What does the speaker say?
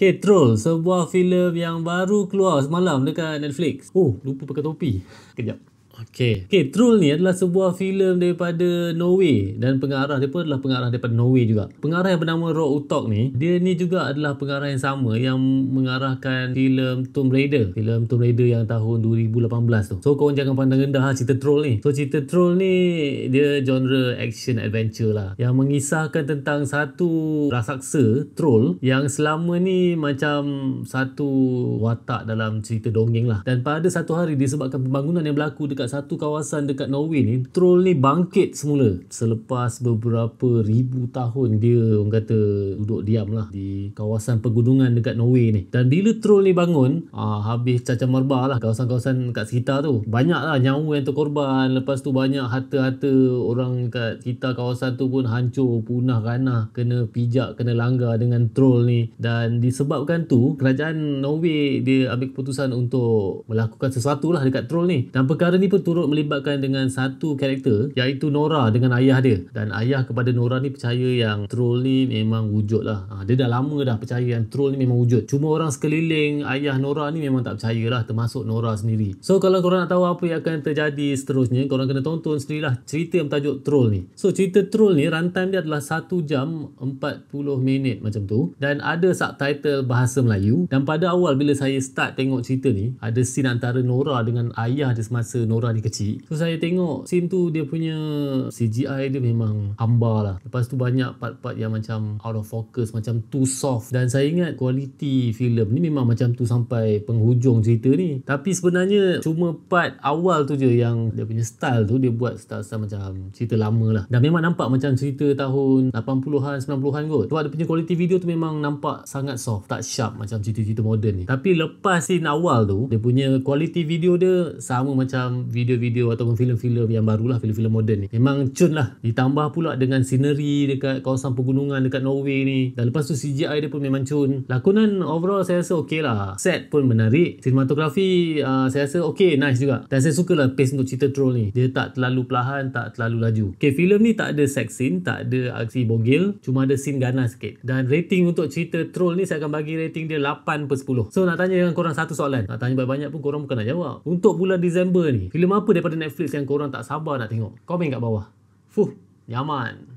Okay, Troll. Sebuah filem yang baru keluar semalam dekat Netflix. Oh, lupa pakai topi. Kejap. Okay. Okay, troll ni adalah sebuah filem daripada Norway dan pengarah dia pun adalah pengarah daripada Norway juga. Pengarah yang bernama Rock Utok ni, dia ni juga adalah pengarah yang sama yang mengarahkan filem Tomb Raider. Filem Tomb Raider yang tahun 2018 tu. So, korang jangan pandang rendah lah cerita Troll ni. So, cerita Troll ni, dia genre action adventure lah. Yang mengisahkan tentang satu raksasa Troll yang selama ni macam satu watak dalam cerita dongeng lah. Dan pada satu hari disebabkan pembangunan yang berlaku dekat satu kawasan dekat Norway ni troll ni bangkit semula selepas beberapa ribu tahun dia orang kata duduk diam lah di kawasan pegunungan dekat Norway ni dan bila troll ni bangun ah, habis caca marbah lah kawasan-kawasan kat sekitar tu banyak lah nyawa yang terkorban lepas tu banyak harta-harta orang kat kita kawasan tu pun hancur punah ranah kena pijak kena langgar dengan troll ni dan disebabkan tu kerajaan Norway dia ambil keputusan untuk melakukan sesuatu lah dekat troll ni dan perkara ni pun turut melibatkan dengan satu karakter iaitu Nora dengan ayah dia dan ayah kepada Nora ni percaya yang troll ni memang wujud lah ha, dia dah lama dah percaya yang troll ni memang wujud cuma orang sekeliling ayah Nora ni memang tak percaya lah termasuk Nora sendiri so kalau korang nak tahu apa yang akan terjadi seterusnya korang kena tonton sendirilah cerita yang bertajuk troll ni so cerita troll ni runtime dia adalah 1 jam 40 minit macam tu dan ada subtitle bahasa Melayu dan pada awal bila saya start tengok cerita ni ada scene antara Nora dengan ayah dia semasa Nora orang ni kecil so saya tengok scene tu dia punya CGI dia memang hamba lah lepas tu banyak part-part yang macam out of focus macam too soft dan saya ingat kualiti filem ni memang macam tu sampai penghujung cerita ni tapi sebenarnya cuma part awal tu je yang dia punya style tu dia buat style-style macam cerita lama lah dan memang nampak macam cerita tahun 80-an 90-an kot sebab dia punya kualiti video tu memang nampak sangat soft tak sharp macam cerita-cerita moden ni tapi lepas scene awal tu dia punya kualiti video dia sama macam video-video ataupun filem-filem yang barulah filem-filem moden ni memang cun lah ditambah pula dengan scenery dekat kawasan pegunungan dekat Norway ni dan lepas tu CGI dia pun memang cun lakonan overall saya rasa okey lah set pun menarik sinematografi uh, saya rasa okey nice juga dan saya suka lah pace untuk cerita troll ni dia tak terlalu perlahan tak terlalu laju ok filem ni tak ada sex scene tak ada aksi bogil cuma ada scene ganas sikit dan rating untuk cerita troll ni saya akan bagi rating dia 8 per 10 so nak tanya dengan korang satu soalan nak tanya banyak-banyak pun korang bukan nak jawab untuk bulan Disember ni filem apa daripada Netflix yang korang tak sabar nak tengok? Komen kat bawah. Fuh, nyaman.